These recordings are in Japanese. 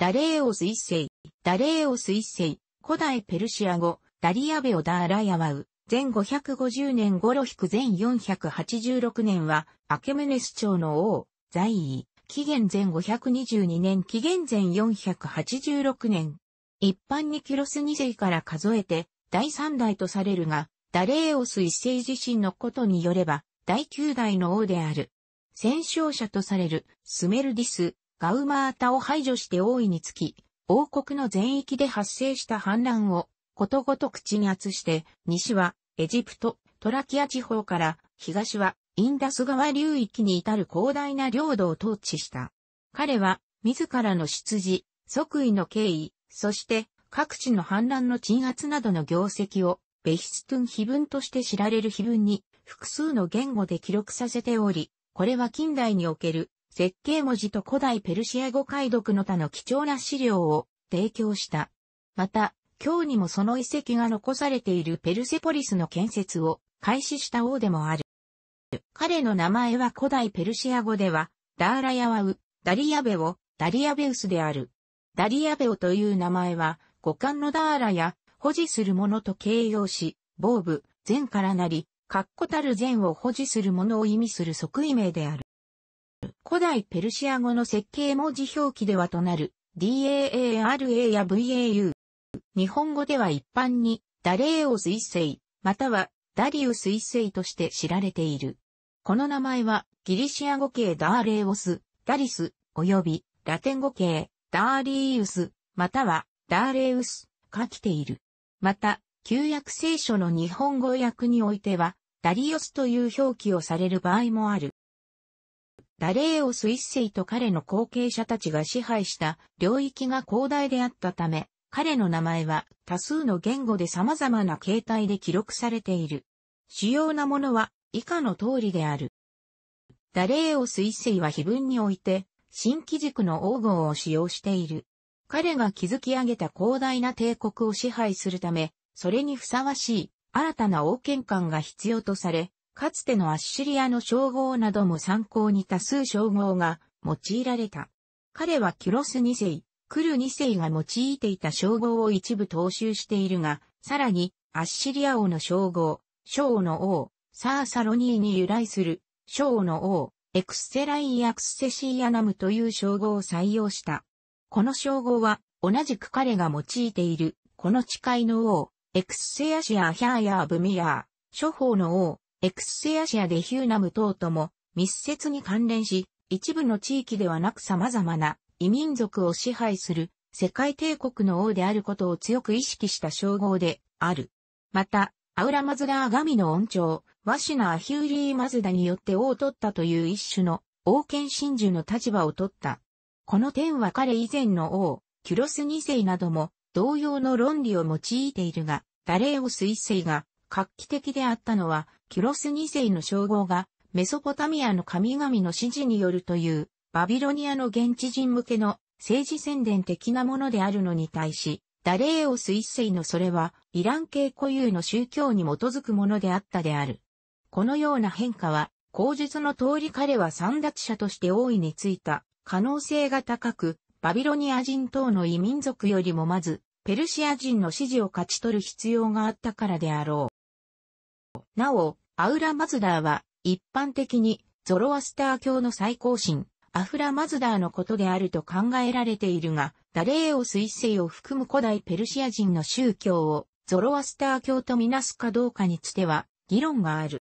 ダレーオス一世、ダレーオス一世、古代ペルシア語、ダリアベオダーラヤワウ、前550年頃引く前486年は、アケメネス朝の王、在位、紀元前522年紀元前486年。一般にキロス二世から数えて、第三代とされるが、ダレーオス一世自身のことによれば、第九代の王である。戦勝者とされる、スメルディス、ガウマータを排除して王位につき、王国の全域で発生した反乱をことごとく鎮圧して、西はエジプト、トラキア地方から東はインダス川流域に至る広大な領土を統治した。彼は自らの出自、即位の経緯、そして各地の反乱の鎮圧などの業績をベヒストゥン碑文として知られる碑文に複数の言語で記録させており、これは近代における設計文字と古代ペルシア語解読の他の貴重な資料を提供した。また、今日にもその遺跡が残されているペルセポリスの建設を開始した王でもある。彼の名前は古代ペルシア語では、ダーラヤワウ、ダリアベオ、ダリアベウスである。ダリアベオという名前は、五感のダーラや、保持するものと形容し、防部、善からなり、確固たる善を保持するものを意味する即位名である。古代ペルシア語の設計文字表記ではとなる DAARA や VAU。日本語では一般にダレーオ彗星、またはダリウ彗星として知られている。この名前はギリシア語系ダーレーオス、ダリス、よびラテン語系ダーリーウス、またはダーレウスが来ている。また、旧約聖書の日本語訳においては、ダリオスという表記をされる場合もある。ダレーオス一世と彼の後継者たちが支配した領域が広大であったため、彼の名前は多数の言語で様々な形態で記録されている。主要なものは以下の通りである。ダレーオス一世は碑文において、新規軸の黄金を使用している。彼が築き上げた広大な帝国を支配するため、それにふさわしい新たな王権感が必要とされ、かつてのアッシリアの称号なども参考に多数称号が用いられた。彼はキュロス2世、クル2世が用いていた称号を一部踏襲しているが、さらに、アッシリア王の称号、章の王、サーサロニーに由来する、章の王、エクセライアクセシーアナムという称号を採用した。この称号は、同じく彼が用いている、この誓いの王、エクセアシアヒャーヤーブミヤー、諸法の王、エクスセアシアでヒューナム等とも密接に関連し、一部の地域ではなく様々な異民族を支配する世界帝国の王であることを強く意識した称号である。また、アウラマズダーガミの恩寵、ワシナ・アヒューリー・マズダによって王を取ったという一種の王権真珠の立場を取った。この点は彼以前の王、キュロス2世なども同様の論理を用いているが、ダレオス1世が画期的であったのは、キュロス2世の称号が、メソポタミアの神々の指示によるという、バビロニアの現地人向けの政治宣伝的なものであるのに対し、ダレーオス一世のそれは、イラン系固有の宗教に基づくものであったである。このような変化は、口述の通り彼は三奪者として大いについた可能性が高く、バビロニア人等の異民族よりもまず、ペルシア人の支持を勝ち取る必要があったからであろう。なお、アウラ・マズダーは、一般的に、ゾロアスター教の最高神、アフラ・マズダーのことであると考えられているが、ダレーオス一世を含む古代ペルシア人の宗教を、ゾロアスター教とみなすかどうかについては、議論がある。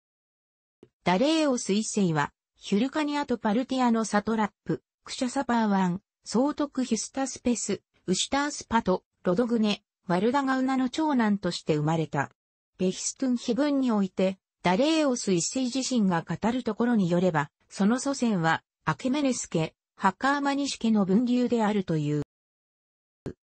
ダレーオス一世は、ヒュルカニアとパルティアのサトラップ、クシャサパーワン、総督ヒュスタスペス、ウシュタースパト、ロドグネ、ワルダガウナの長男として生まれた。ベヒストンヘ文において、ダレーオス一世自身が語るところによれば、その祖先は、アケメネス家、ハカーマニシ家の分流であるという。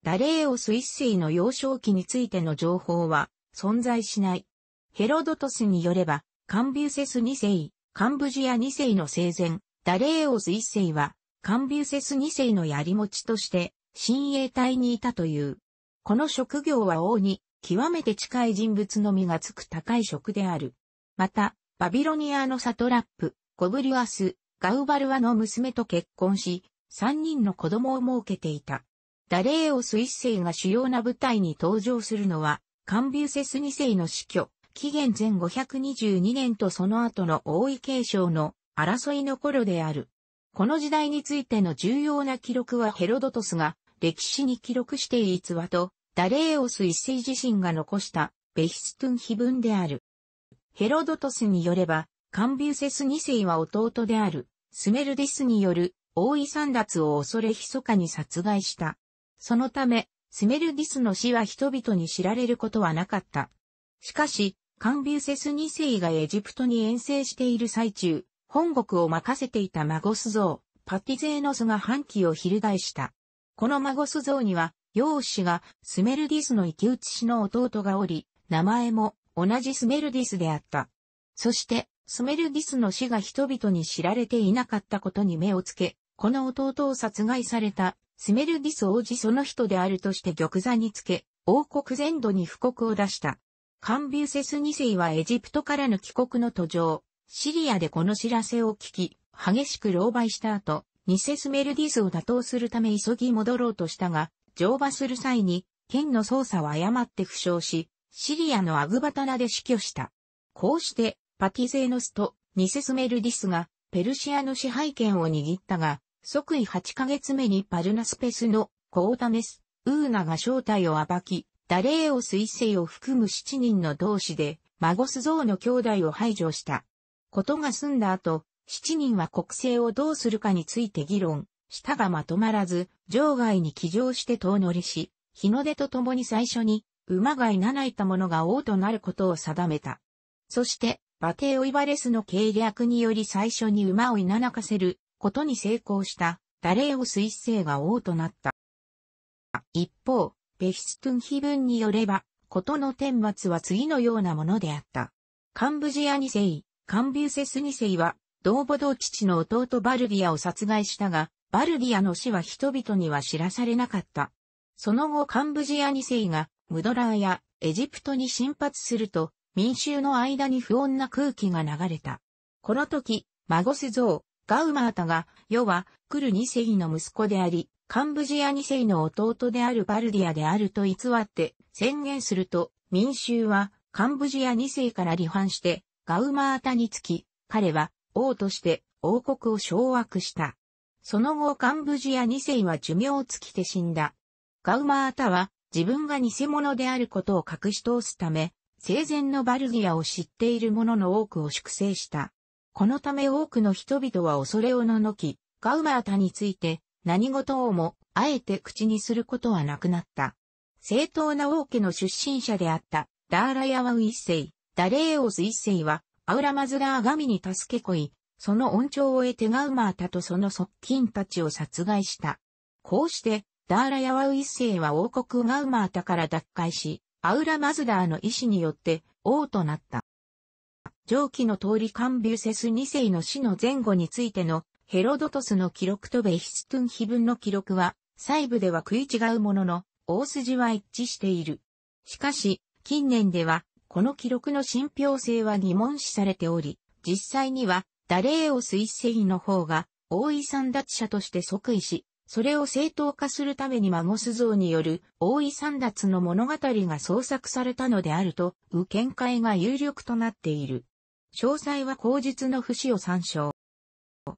ダレーオス一世の幼少期についての情報は存在しない。ヘロドトスによれば、カンビュセス二世、カンブジア二世の生前、ダレーオス一世は、カンビュセス二世の槍持ちとして、親衛隊にいたという。この職業は王に極めて近い人物のみがつく高い職である。また、バビロニアのサトラップ、コブリュアス、ガウバルアの娘と結婚し、三人の子供を設けていた。ダレーオス一世が主要な舞台に登場するのは、カンビューセス二世の死去、紀元前522年とその後の王位継承の争いの頃である。この時代についての重要な記録はヘロドトスが歴史に記録していい逸話とダレーオス一世自身が残したベヒストゥン碑文である。ヘロドトスによれば、カンビュセス二世は弟である、スメルディスによる王位三奪を恐れ密かに殺害した。そのため、スメルディスの死は人々に知られることはなかった。しかし、カンビュセス二世がエジプトに遠征している最中、本国を任せていたマゴス像、パティゼーノスが反旗を翻した。このマゴス像には、楊氏がスメルディスの生き写しの弟がおり、名前も同じスメルディスであった。そして、スメルディスの死が人々に知られていなかったことに目をつけ、この弟を殺害されたスメルディス王子その人であるとして玉座につけ、王国全土に布告を出した。カンビュセス2世はエジプトからの帰国の途上、シリアでこの知らせを聞き、激しく狼狽した後、偽スメルディスを打倒するため急ぎ戻ろうとしたが、乗馬する際に、剣の操作を誤って負傷し、シリアのアグバタラで死去した。こうして、パティゼーノスとニセスメルディスが、ペルシアの支配権を握ったが、即位8ヶ月目にパルナスペスのコータメス、ウーナが正体を暴き、ダレーオ彗星を含む7人の同志で、マゴス像の兄弟を排除した。ことが済んだ後、7人は国政をどうするかについて議論、舌がまとまらず、場外に騎乗して遠乗りし、日の出とともに最初に、馬がいなないた者が王となることを定めた。そして、馬帝オイバレスの計略により最初に馬をいななかせることに成功した、ダレーオス一世が王となった。一方、ベヒストゥン碑文によれば、ことの顛末は次のようなものであった。カンブジア二世、カンビューセス二世は、同母同父の弟バルディアを殺害したが、バルディアの死は人々には知らされなかった。その後カンブジア2世がムドラーやエジプトに進発すると民衆の間に不穏な空気が流れた。この時、マゴス像、ガウマータが、世は、クル2世の息子であり、カンブジア2世の弟であるバルディアであると偽って宣言すると、民衆は、カンブジア2世から離反して、ガウマータにつき、彼は、王として王国を掌握した。その後カンブジア二世は寿命を尽きて死んだ。ガウマータは自分が偽物であることを隠し通すため、生前のバルギアを知っている者の多くを粛清した。このため多くの人々は恐れをののき、ガウマータについて何事をもあえて口にすることはなくなった。正当な王家の出身者であったダーラヤワウ一世、ダレーオス一世はアウラマズラーミに助けこい、その恩寵を得てガウマータとその側近たちを殺害した。こうして、ダーラヤワウ一世は王国ガウマータから脱会し、アウラマズダーの意志によって王となった。上記の通りカンビュセス2世の死の前後についてのヘロドトスの記録とベヒストゥン碑文の記録は細部では食い違うものの大筋は一致している。しかし近年ではこの記録の信憑性は疑問視されており、実際にはダレーオス一世の方が、大井三奪者として即位し、それを正当化するために孫須像による大井三奪の物語が創作されたのであると、う見解が有力となっている。詳細は口述の節を参照。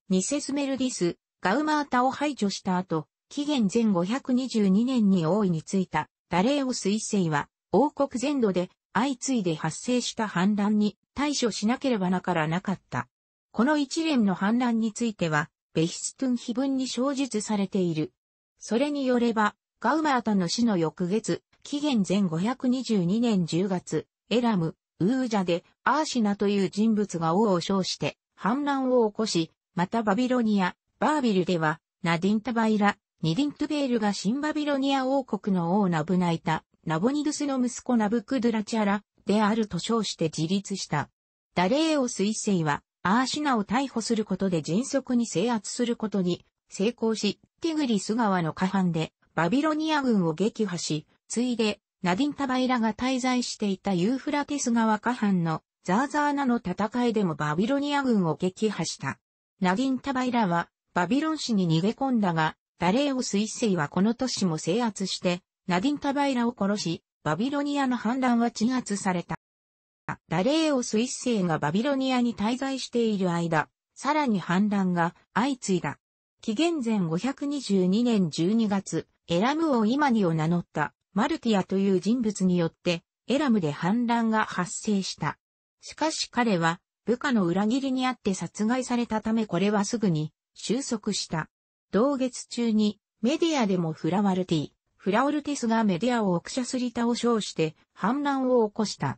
ニセスメルディス、ガウマータを排除した後、紀元前522年に王位についたダレーオス一世は、王国全土で相次いで発生した反乱に対処しなければなからなかった。この一連の反乱については、ベヒストゥン碑文に詳述されている。それによれば、ガウマータの死の翌月、紀元前522年10月、エラム、ウージャでアーシナという人物が王を称して反乱を起こし、またバビロニア、バービルでは、ナディンタバイラ、ニディントベールが新バビロニア王国の王ナブナイタ、ナボニドゥスの息子ナブクドゥラチャラであると称して自立した。ダレーオス一世はアーシナを逮捕することで迅速に制圧することに成功し、ティグリス川の下半でバビロニア軍を撃破し、ついでナディンタバイラが滞在していたユーフラティス川下半のザーザーナの戦いでもバビロニア軍を撃破した。ナディンタバイラはバビロン市に逃げ込んだが、ダレオス一世はこの都市も制圧して、ナディンタバイラを殺し、バビロニアの反乱は鎮圧された。ダレーオス一世がバビロニアに滞在している間、さらに反乱が相次いだ。紀元前522年12月、エラム王イマニを名乗ったマルティアという人物によって、エラムで反乱が発生した。しかし彼は部下の裏切りにあって殺害されたためこれはすぐに収束した。同月中にメディアでもフラワルティ、フラオルティスがメディアをオクシャスリタを称して反乱を起こした。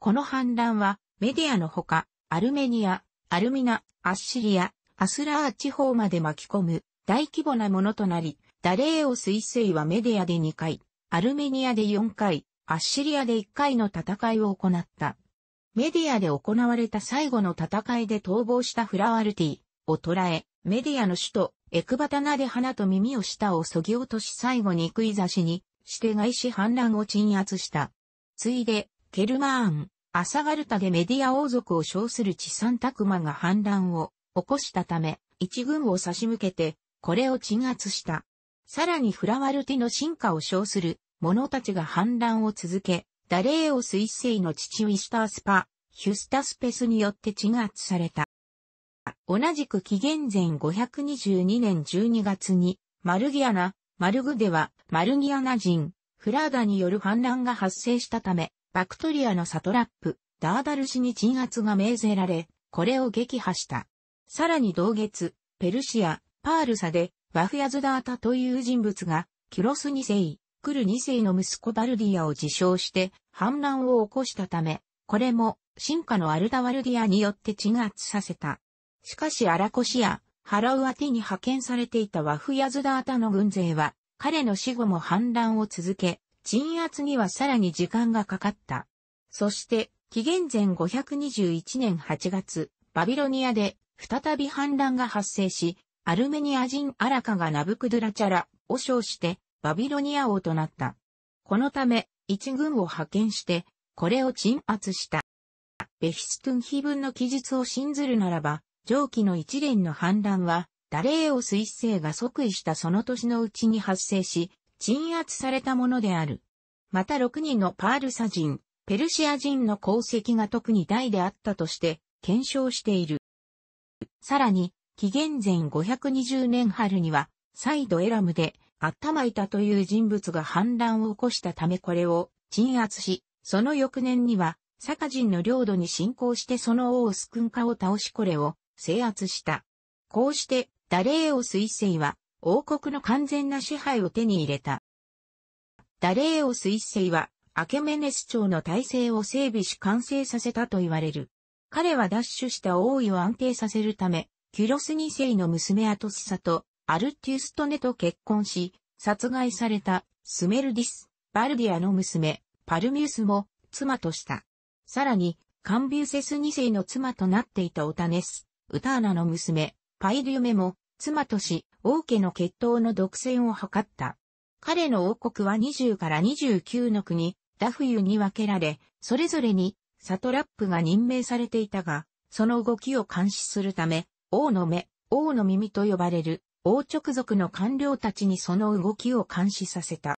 この反乱は、メディアのほか、アルメニア、アルミナ、アッシリア、アスラー地方まで巻き込む大規模なものとなり、ダレーオスイスイはメディアで2回、アルメニアで4回、アッシリアで1回の戦いを行った。メディアで行われた最後の戦いで逃亡したフラワルティを捕らえ、メディアの首都エクバタナで花と耳を下を削ぎ落とし最後に食い差しにして外し反乱を鎮圧した。ついで、ケルマーン、アサガルタでメディア王族を称する地産クマが反乱を起こしたため、一軍を差し向けて、これを鎮圧した。さらにフラワルティの進化を称する者たちが反乱を続け、ダレーオス一世の父ウィスタースパ、ヒュスタスペスによって鎮圧された。同じく紀元前522年12月に、マルギアナ、マルグでは、マルギアナ人、フラーダによる反乱が発生したため、バクトリアのサトラップ、ダーダル氏に鎮圧が命ぜられ、これを撃破した。さらに同月、ペルシア、パールサで、ワフヤズダータという人物が、キュロス2世、クル2世の息子バルディアを自称して、反乱を起こしたため、これも、進化のアルダワルディアによって鎮圧させた。しかしアラコシア、ハラウアティに派遣されていたワフヤズダータの軍勢は、彼の死後も反乱を続け、鎮圧にはさらに時間がかかった。そして、紀元前521年8月、バビロニアで再び反乱が発生し、アルメニア人アラカがナブクドゥラチャラを称してバビロニア王となった。このため、一軍を派遣して、これを鎮圧した。ベヒストゥン碑文の記述を信ずるならば、上記の一連の反乱は、ダレーオス一世が即位したその年のうちに発生し、鎮圧されたものである。また6人のパールサ人、ペルシア人の功績が特に大であったとして検証している。さらに、紀元前520年春には、再度エラムで、頭いたという人物が反乱を起こしたためこれを鎮圧し、その翌年には、サカ人の領土に侵攻してその王スクンカを倒しこれを制圧した。こうして、ダレーオス一世は、王国の完全な支配を手に入れた。ダレーオス一世は、アケメネス朝の体制を整備し完成させたと言われる。彼は奪取した王位を安定させるため、キュロス二世の娘アトスサとアルティウストネと結婚し、殺害されたスメルディス、バルディアの娘、パルミウスも妻とした。さらに、カンビューセス二世の妻となっていたオタネス、ウターナの娘、パイリュメも妻とし、王家の血統の独占を図った。彼の王国は20から29の国、ダフユに分けられ、それぞれにサトラップが任命されていたが、その動きを監視するため、王の目、王の耳と呼ばれる王直属の官僚たちにその動きを監視させた。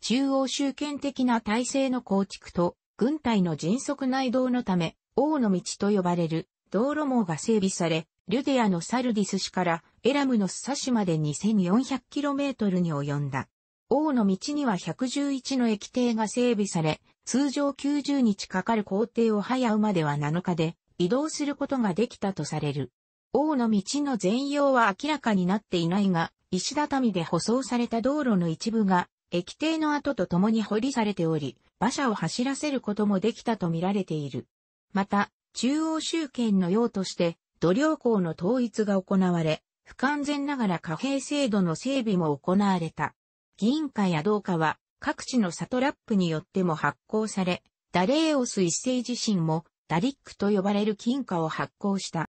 中央集権的な体制の構築と軍隊の迅速内動のため、王の道と呼ばれる道路網が整備され、ルデアのサルディス市からエラムのスサ市まで 2400km に及んだ。王の道には111の駅停が整備され、通常90日かかる工程を早うまでは7日で移動することができたとされる。王の道の全容は明らかになっていないが、石畳で舗装された道路の一部が、駅停の跡と共に掘りされており、馬車を走らせることもできたと見られている。また、中央集権の用として、土領校の統一が行われ、不完全ながら貨幣制度の整備も行われた。銀貨や銅貨は、各地のサトラップによっても発行され、ダレーオス一世自身も、ダリックと呼ばれる金貨を発行した。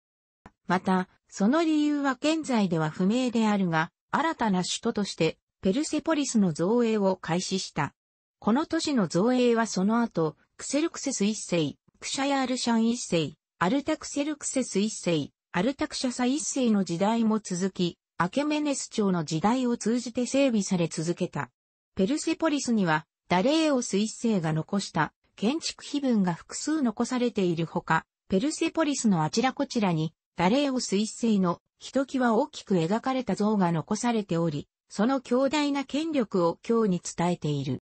また、その理由は現在では不明であるが、新たな首都として、ペルセポリスの造営を開始した。この都市の造営はその後、クセルクセス一世、クシャヤールシャン一世、アルタクセルクセス一世、アルタクシャサ一世の時代も続き、アケメネス朝の時代を通じて整備され続けた。ペルセポリスには、ダレーオス一世が残した建築碑文が複数残されているほか、ペルセポリスのあちらこちらに、ダレーオス一世のひときわ大きく描かれた像が残されており、その強大な権力を今日に伝えている。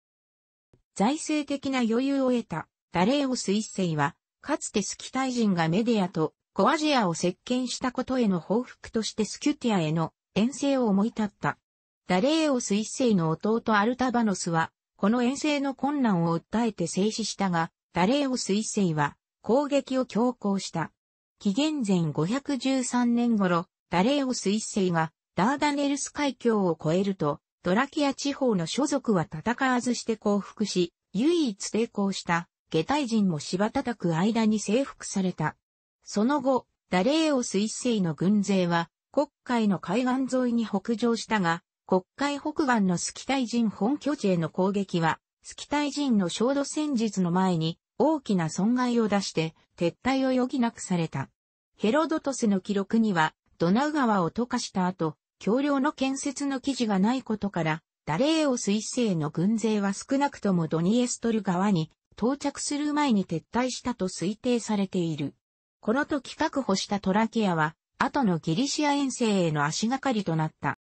財政的な余裕を得たダレオス一世は、かつてスキタイ人がメディアとコアジアを接見したことへの報復としてスキュティアへの遠征を思い立った。ダレーオス一世の弟アルタバノスは、この遠征の困難を訴えて静止したが、ダレーオス一世は攻撃を強行した。紀元前513年頃、ダレーオス一世がダーダネルス海峡を越えると、ドラキア地方の所属は戦わずして降伏し、唯一抵抗した下大人も柴叩く間に征服された。その後、ダレーオス一世の軍勢は、国海の海岸沿いに北上したが、国海北岸のスキタイ人本拠地への攻撃は、スキタイ人の焦土戦術の前に大きな損害を出して撤退を余儀なくされた。ヘロドトスの記録には、ドナウ川を溶かした後、橋梁の建設の記事がないことから、ダレーオス一世の軍勢は少なくともドニエストル川に到着する前に撤退したと推定されている。この時確保したトラケアは、後のギリシア遠征への足がかりとなった。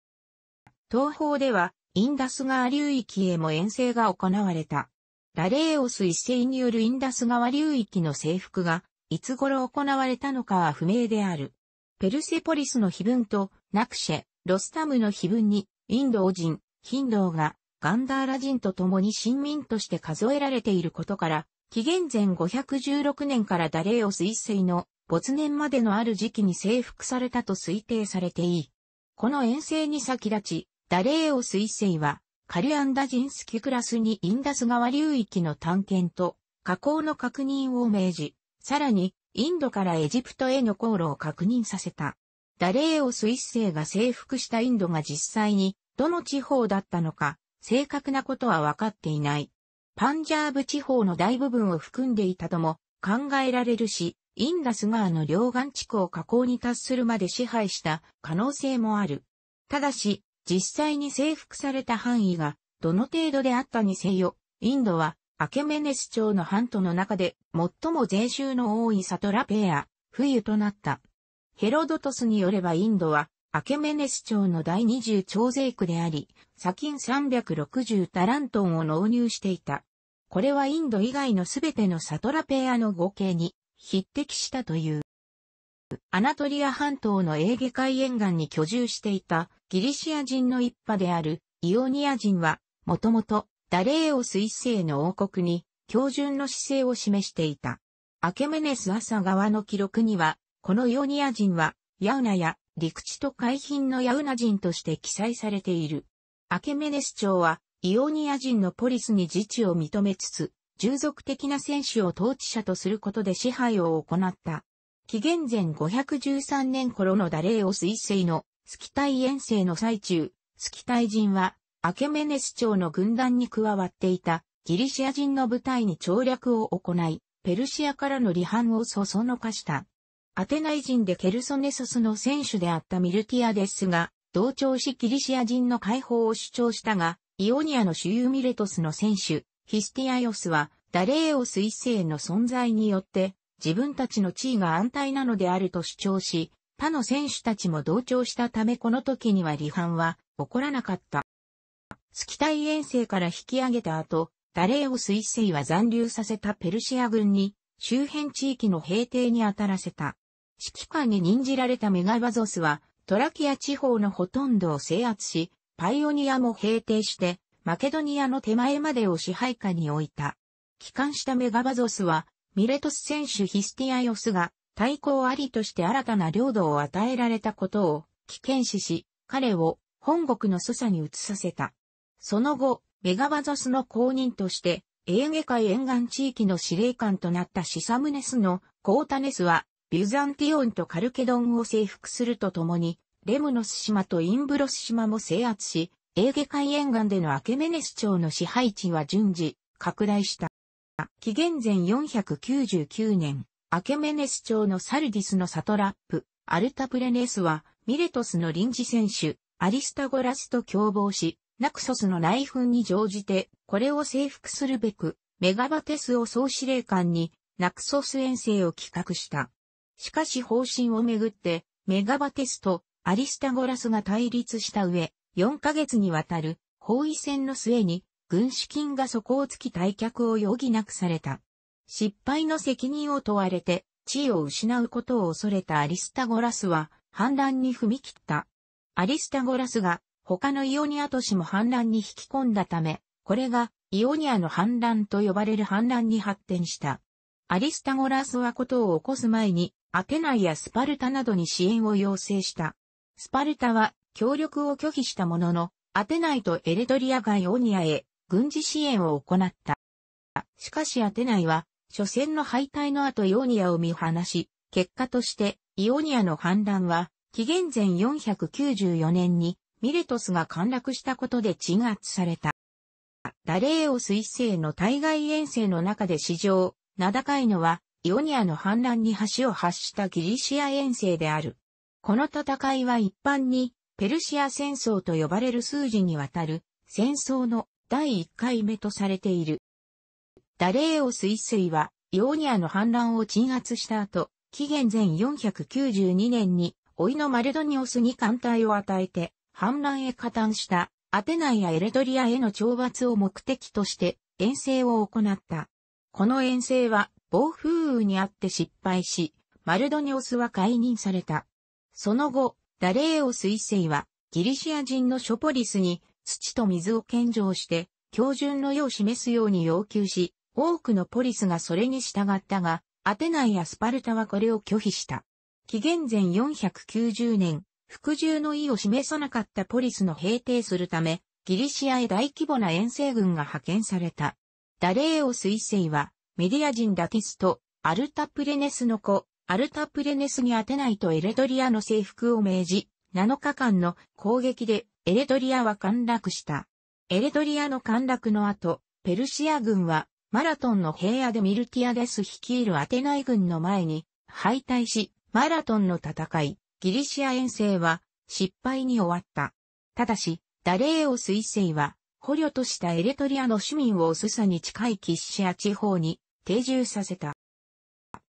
東方では、インダス川流域へも遠征が行われた。ラレーオス一世によるインダス川流域の征服が、いつ頃行われたのかは不明である。ペルセポリスの碑文と、ナクシェ、ロスタムの碑文に、インド王人、ヒンドが、ガンダーラ人と共に親民として数えられていることから、紀元前516年からダレーオス一世の没年までのある時期に征服されたと推定されていい。この遠征に先立ち、ダレーオス一世は、カリアンダジンスキクラスにインダス川流域の探検と、河口の確認を命じ、さらに、インドからエジプトへの航路を確認させた。ダレーオス一世が征服したインドが実際に、どの地方だったのか、正確なことは分かっていない。パンジャーブ地方の大部分を含んでいたとも考えられるし、インダス川の両岸地区を河口に達するまで支配した可能性もある。ただし、実際に征服された範囲がどの程度であったにせよ、インドはアケメネス朝の半島の中で最も税収の多いサトラペア、冬となった。ヘロドトスによればインドはアケメネス町の第二重徴税区であり、砂金360タラントンを納入していた。これはインド以外のすべてのサトラペアの合計に匹敵したという。アナトリア半島のエーゲ海沿岸に居住していたギリシア人の一派であるイオニア人は、もともとダレーオス一世の王国に標準の姿勢を示していた。アケメネス朝側の記録には、このイオニア人は、ヤウナや陸地と海浜のヤウナ人として記載されている。アケメネス朝は、イオニア人のポリスに自治を認めつつ、従属的な戦士を統治者とすることで支配を行った。紀元前513年頃のダレーオス一世のスキタイ遠征の最中、スキタイ人はアケメネス朝の軍団に加わっていたギリシア人の部隊に調略を行い、ペルシアからの離反をそそのかした。アテナイ人でケルソネソスの選手であったミルティアですが、同調しキリシア人の解放を主張したが、イオニアの主ユミレトスの選手、ヒスティアヨスは、ダレーオス一世の存在によって、自分たちの地位が安泰なのであると主張し、他の選手たちも同調したためこの時には離反は起こらなかった。スキタイ遠征から引き上げた後、ダレーオス一世は残留させたペルシア軍に周辺地域の平定に当たらせた。指揮官に任じられたメガバゾスは、トラキア地方のほとんどを制圧し、パイオニアも平定して、マケドニアの手前までを支配下に置いた。帰還したメガバゾスは、ミレトス選手ヒスティアヨスが、対抗ありとして新たな領土を与えられたことを、危険視し、彼を本国の祖者に移させた。その後、メガバゾスの公認として、エーゲ海沿岸地域の司令官となったシサムネスのコータネスは、ビュザンティオンとカルケドンを征服するとともに、レムノス島とインブロス島も制圧し、エーゲ海沿岸でのアケメネス朝の支配地は順次、拡大した。紀元前499年、アケメネス朝のサルディスのサトラップ、アルタプレネスは、ミレトスの臨時選手、アリスタゴラスと共謀し、ナクソスの内紛に乗じて、これを征服するべく、メガバテスを総司令官に、ナクソス遠征を企画した。しかし方針をめぐって、メガバテスとアリスタゴラスが対立した上、4ヶ月にわたる包囲戦の末に、軍資金が底をつき退却を余儀なくされた。失敗の責任を問われて、地位を失うことを恐れたアリスタゴラスは、反乱に踏み切った。アリスタゴラスが、他のイオニア都市も反乱に引き込んだため、これが、イオニアの反乱と呼ばれる反乱に発展した。アリスタゴラスはことを起こす前に、アテナイやスパルタなどに支援を要請した。スパルタは協力を拒否したものの、アテナイとエレドリアがイオニアへ軍事支援を行った。しかしアテナイは、初戦の敗退の後イオニアを見放し、結果としてイオニアの反乱は、紀元前494年にミレトスが陥落したことで鎮圧された。ダレーオス一世の対外遠征の中で史上、名高いのは、イオニアの反乱に橋を発したギリシア遠征である。この戦いは一般にペルシア戦争と呼ばれる数字にわたる戦争の第1回目とされている。ダレーオス一世はイオニアの反乱を鎮圧した後、紀元前492年に、老いのマルドニオスに艦隊を与えて、反乱へ加担したアテナイやエレドリアへの懲罰を目的として遠征を行った。この遠征は暴風雨にあって失敗し、マルドニオスは解任された。その後、ダレーオス一世は、ギリシア人のショポリスに、土と水を献上して、標準の世を示すように要求し、多くのポリスがそれに従ったが、アテナイやスパルタはこれを拒否した。紀元前490年、服従の意を示さなかったポリスの平定するため、ギリシアへ大規模な遠征軍が派遣された。ダレーオス一世は、メディア人ラティスト、アルタプレネスの子、アルタプレネスに当てないとエレトリアの征服を命じ、7日間の攻撃でエレトリアは陥落した。エレトリアの陥落の後、ペルシア軍はマラトンの平野でミルティアデス率いるアテナイ軍の前に敗退し、マラトンの戦い、ギリシア遠征は失敗に終わった。ただし、ダレーオ彗星は捕虜としたエレトリアの市民をオスサに近いキッシア地方に定住させた。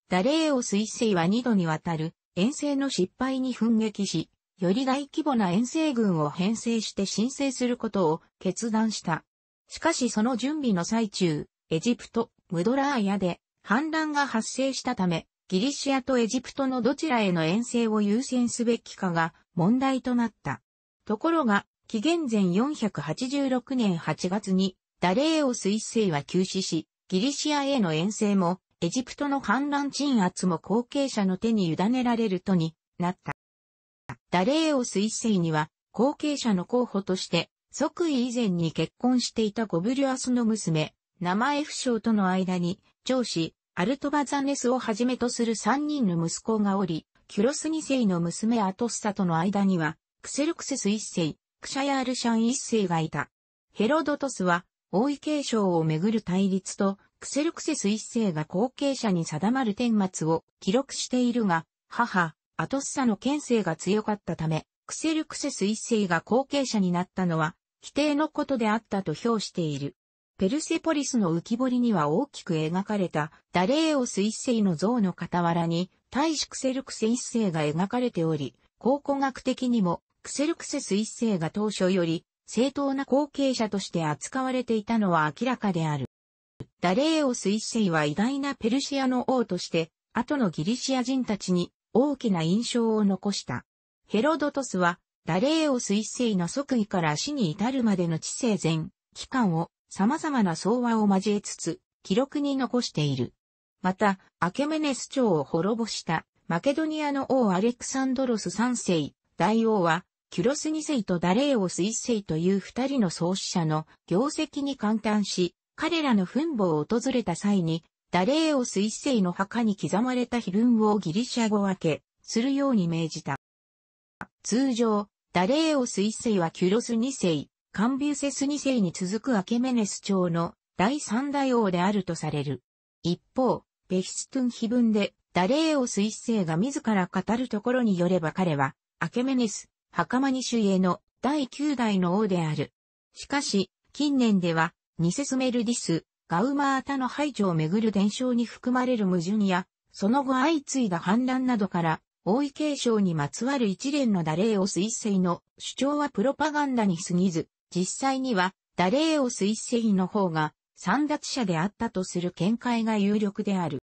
ダレーオ一星は2度にわたる遠征の失敗に奮撃し、より大規模な遠征軍を編成して申請することを決断した。しかしその準備の最中、エジプト、ムドラーヤで反乱が発生したため、ギリシアとエジプトのどちらへの遠征を優先すべきかが問題となった。ところが、紀元前486年8月にダレーオ一星は休止し、ギリシアへの遠征も、エジプトの反乱鎮圧も後継者の手に委ねられるとになった。ダレーオス一世には、後継者の候補として、即位以前に結婚していたゴブリュアスの娘、名前不詳との間に、長子、アルトバザネスをはじめとする三人の息子がおり、キュロス二世の娘アトスタとの間には、クセルクセス一世、クシャヤールシャン一世がいた。ヘロドトスは、王位継承をめぐる対立と、クセルクセス一世が後継者に定まる顛末を記録しているが、母、アトッサの権勢が強かったため、クセルクセス一世が後継者になったのは、規定のことであったと評している。ペルセポリスの浮き彫りには大きく描かれた、ダレーオス一世の像の傍らに、大使クセルクセ一世が描かれており、考古学的にも、クセルクセス一世が当初より、正当な後継者として扱われていたのは明らかである。ダレーオス一世は偉大なペルシアの王として、後のギリシア人たちに大きな印象を残した。ヘロドトスは、ダレーオス一世の即位から死に至るまでの知性前、期間を様々な相話を交えつつ、記録に残している。また、アケメネス朝を滅ぼしたマケドニアの王アレクサンドロス三世、大王は、キュロス2世とダレーオス1世という二人の創始者の業績に感嘆し、彼らの墳墓を訪れた際に、ダレーオス1世の墓に刻まれた碑文をギリシャ語分け、するように命じた。通常、ダレーオス1世はキュロス2世、カンビュセス2世に続くアケメネス朝の第三大王であるとされる。一方、ベヒストゥン碑文で、ダレーオス1世が自ら語るところによれば彼は、アケメネス、袴西家の第9代の王である。しかし、近年では、ニセスメルディス、ガウマータの排除をめぐる伝承に含まれる矛盾や、その後相次いだ反乱などから、王位継承にまつわる一連のダレーオス一世の主張はプロパガンダに過ぎず、実際にはダレーオス一世の方が三奪者であったとする見解が有力である。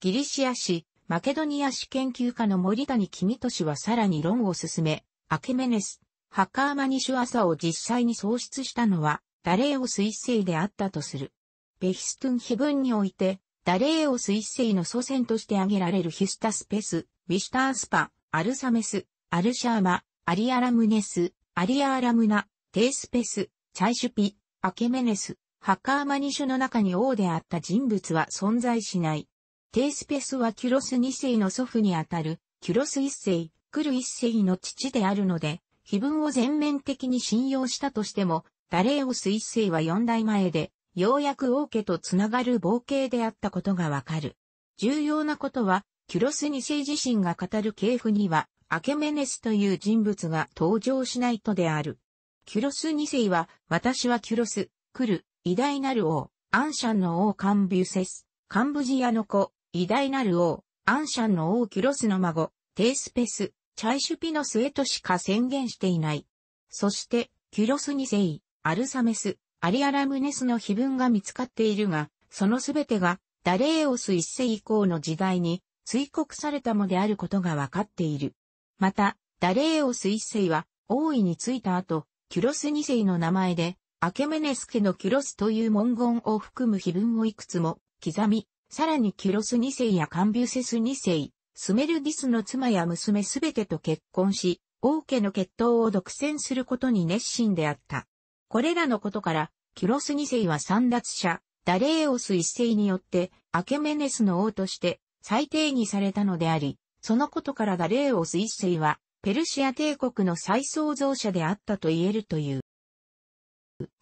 ギリシア史マケドニア史研究家の森谷君俊はさらに論を進め、アケメネス、ハカーマニシュアサを実際に創出したのは、ダレーオ彗星であったとする。ベヒストゥンヘブンにおいて、ダレーオ彗星の祖先として挙げられるヒスタスペス、ウィシュタースパ、アルサメス、アルシャーマ、アリアラムネス、アリアラムナ、テースペス、チャイシュピ、アケメネス、ハカーマニシュの中に王であった人物は存在しない。テースペスはキュロス2世の祖父にあたる、キュロス1世、クル1世の父であるので、碑文を全面的に信用したとしても、ダレオス1世は4代前で、ようやく王家とつながる冒険であったことがわかる。重要なことは、キュロス2世自身が語る系譜には、アケメネスという人物が登場しないとである。キュロス2世は、私はキュロス、来る、偉大なる王、アンシャンの王カンビュセス、カンブジアの子、偉大なる王、アンシャンの王キュロスの孫、テースペス、チャイシュピノスへとしか宣言していない。そして、キュロス2世、アルサメス、アリアラムネスの碑文が見つかっているが、そのすべてがダレーオス1世以降の時代に追告されたもであることがわかっている。また、ダレーオス1世は王位についた後、キュロス2世の名前で、アケメネス家のキュロスという文言を含む碑文をいくつも刻み、さらにキュロス2世やカンビュセス2世、スメルディスの妻や娘すべてと結婚し、王家の血統を独占することに熱心であった。これらのことから、キュロス2世は三奪者、ダレーオス1世によって、アケメネスの王として再定義されたのであり、そのことからダレーオス1世は、ペルシア帝国の再創造者であったと言えるという。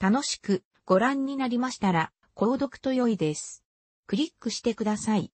楽しくご覧になりましたら、購読と良いです。クリックしてください。